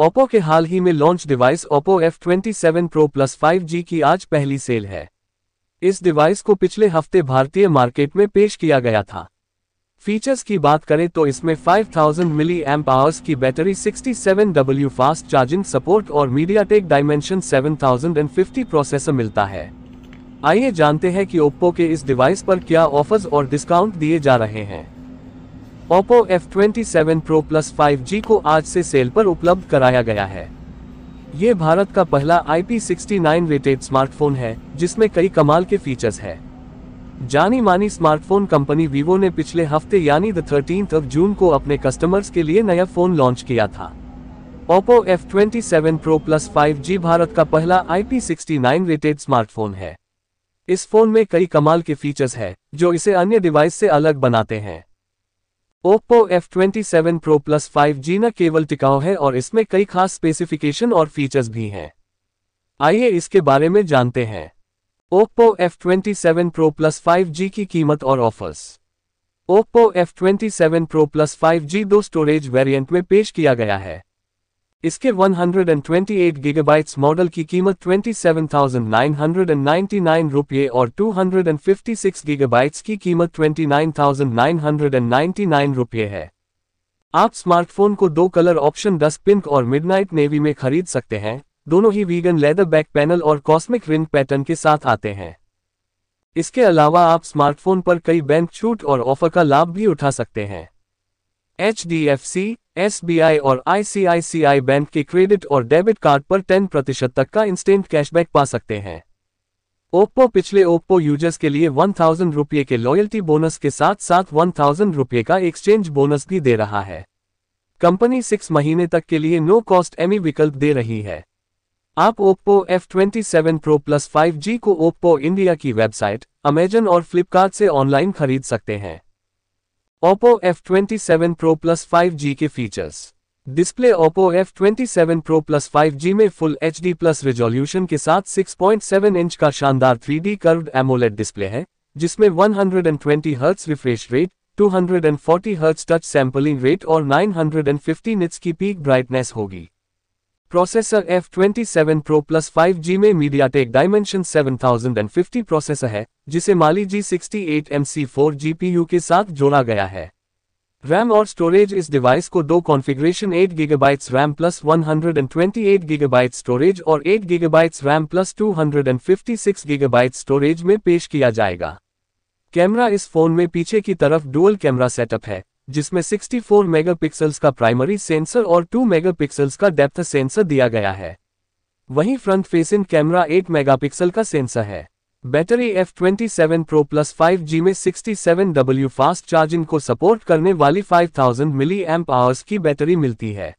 Oppo के हाल ही में launch device Oppo F twenty seven pro plus five G की आज पहली सेल है इस डिवाइस को पिछले हफ्ते भारतीय मार्केट में पेश किया गया था फीचर्स की बात करें तो इसमें 5000 थाउजेंड मिली एम पावर्स की battery seven W fast charging support और मीडियाटेक डायमेंशन 7050 प्रोसेसर मिलता है आइए जानते हैं कि ओप्पो के इस डिवाइस पर क्या ऑफर्स और डिस्काउंट दिए जा रहे हैं Oppo F27 Pro Plus 5G को आज से सेल पर उपलब्ध कराया गया है ये भारत का पहला IP69 रेटेड स्मार्टफोन है जिसमें कई कमाल के फीचर्स हैं। जानी मानी स्मार्टफोन कंपनी वीवो ने पिछले हफ्ते यानी दर्टीन ऑफ जून को अपने कस्टमर्स के लिए नया फोन लॉन्च किया था Oppo F27 Pro Plus 5G Bharat का पहला IP69 रेटेड स्मार्टफोन है इस फोन में कई कमाल के फीचर्स हैं जो इसे अन्य डिवाइस से अलग बनाते हैं Oppo F27 Pro Plus 5G न केवल टिकाऊ है और इसमें कई खास स्पेसिफिकेशन और फीचर्स भी हैं आइए इसके बारे में जानते हैं Oppo F27 Pro Plus 5G की कीमत और offers Oppo F27 Pro Plus 5G दो स्टोरेज वेरिएंट में पेश किया गया है इसके 128 गीगाबाइट्स मॉडल की कीमत 27,999 रुपये और 256 गीगाबाइट्स की कीमत 29,999 रुपये है आप स्मार्टफोन को दो कलर ऑप्शन डस्ट पिंक और मिडनाइट नेवी में खरीद सकते हैं दोनों ही वीगन लेदर बैक पैनल और कॉस्मिक रिंग पैटर्न के साथ आते हैं इसके अलावा आप स्मार्टफोन पर कई बैंक छूट और ऑफर का लाभ भी उठा सकते हैं H D F C SBI और आईसीआईसीआई बैंक के क्रेडिट और डेबिट कार्ड पर 10 प्रतिशत तक का इंस्टेंट कैशबैक पा सकते हैं ओप्पो पिछले ओप्पो यूजर्स के लिए वन थाउजेंड रुपये के लॉयल्टी बोनस के साथ साथ वन थाउजेंड रुपये का एक्सचेंज बोनस भी दे रहा है कंपनी सिक्स महीने तक के लिए नो कॉस्ट एमी विकल्प दे रही है आप Oppo F twenty seven pro plus five G को ओप्पो इंडिया की वेबसाइट अमेजन और फ्लिपकार्ट से ऑनलाइन खरीद सकते हैं Oppo F27 Pro plus 5G के features display Oppo F27 Pro plus 5G में full H D plus resolution के साथ 6.7 इंच का शानदार 3D कर्व्ड एमोलेट डिस्प्ले है जिसमें 120 hertz refresh rate 240 hertz touch sampling rate और 950 निट्स की पीक ब्राइटनेस होगी processor F27 Pro plus 5G में MediaTek डायमेंशन 7050 प्रोसेसर है जिसे Mali G sixty eight M C four के साथ जोड़ा गया है रैम और स्टोरेज इस डिवाइस को दो configuration 8 gigabytes RAM plus 128 gigabyte storage और 8 gigabytes RAM plus 256 gigabyte storage में पेश किया जाएगा कैमरा इस फोन में पीछे की तरफ डुअल कैमरा सेटअप है जिसमें 64 मेगापिक्सल्स का प्राइमरी सेंसर और 2 मेगापिक्सल्स का डेप्थ सेंसर दिया गया है वहीं फ्रंट फेसिंग कैमरा 8 मेगापिक्सल का सेंसर है battery F27 Pro plus 5G में 67W फास्ट चार्जिंग को सपोर्ट करने वाली 5000 मिली की बैटरी मिलती है